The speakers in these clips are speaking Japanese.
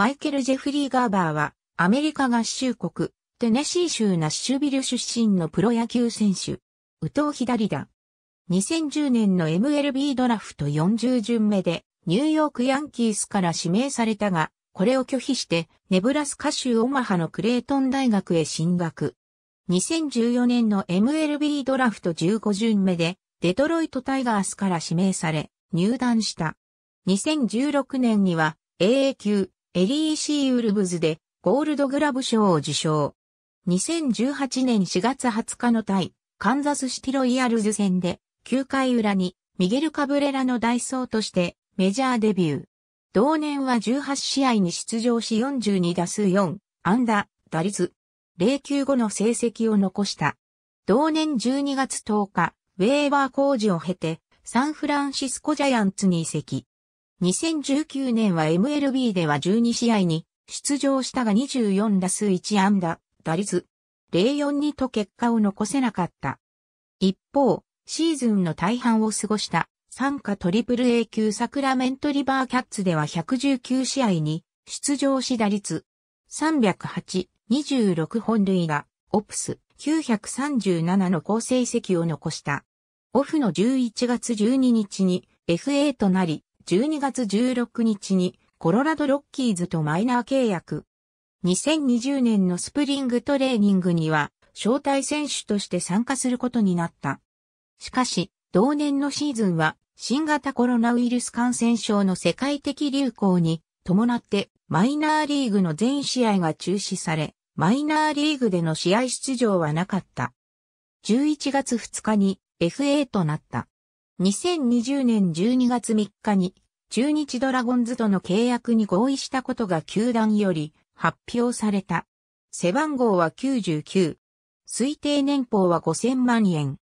マイケル・ジェフリー・ガーバーは、アメリカ合衆国、テネシー州ナッシュビル出身のプロ野球選手。右投左打。2010年の MLB ドラフト40巡目で、ニューヨークヤンキースから指名されたが、これを拒否して、ネブラスカ州オマハのクレートン大学へ進学。2014年の MLB ドラフト15巡目で、デトロイトタイガースから指名され、入団した。2016年には、AA 級、エリー・シー・ウルブズでゴールドグラブ賞を受賞。2018年4月20日の対カンザスシティロイヤルズ戦で9回裏にミゲル・カブレラの代走としてメジャーデビュー。同年は18試合に出場し42打数4ダー、打率0 9後の成績を残した。同年12月10日、ウェーバー工事を経てサンフランシスコジャイアンツに移籍。2019年は MLB では12試合に出場したが24打数1安打、打率042と結果を残せなかった。一方、シーズンの大半を過ごした参加トリプル A 級サクラメントリバーキャッツでは119試合に出場し打率308、26本塁打、オプス937の好成績を残した。オフの11月12日に FA となり、12月16日にコロラドロッキーズとマイナー契約。2020年のスプリングトレーニングには招待選手として参加することになった。しかし、同年のシーズンは新型コロナウイルス感染症の世界的流行に伴ってマイナーリーグの全試合が中止され、マイナーリーグでの試合出場はなかった。11月2日に FA となった。2020年12月3日に中日ドラゴンズとの契約に合意したことが球団より発表された。背番号は99。推定年俸は5000万円。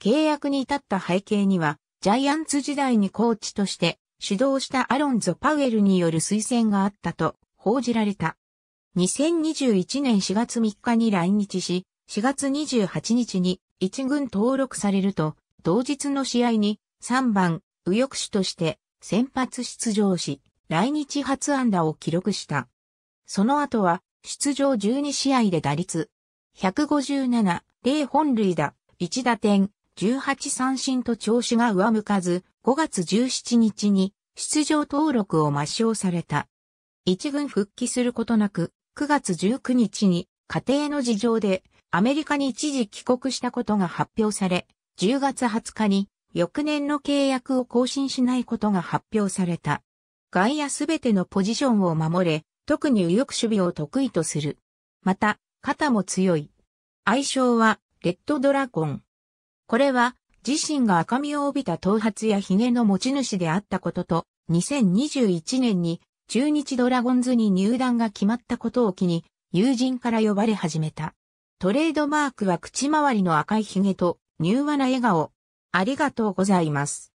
契約に至った背景には、ジャイアンツ時代にコーチとして指導したアロンゾ・パウエルによる推薦があったと報じられた。2021年4月3日に来日し、4月28日に一軍登録されると、同日の試合に3番右翼手として先発出場し、来日初安打を記録した。その後は出場12試合で打率157、0本塁打、1打点、18三振と調子が上向かず、5月17日に出場登録を抹消された。一軍復帰することなく、9月19日に家庭の事情でアメリカに一時帰国したことが発表され、10月20日に翌年の契約を更新しないことが発表された。外野すべてのポジションを守れ、特に右翼守備を得意とする。また、肩も強い。愛称は、レッドドラゴン。これは、自身が赤みを帯びた頭髪や髭の持ち主であったことと、2021年に中日ドラゴンズに入団が決まったことを機に、友人から呼ばれ始めた。トレードマークは口周りの赤い髭と柔和な笑顔。ありがとうございます。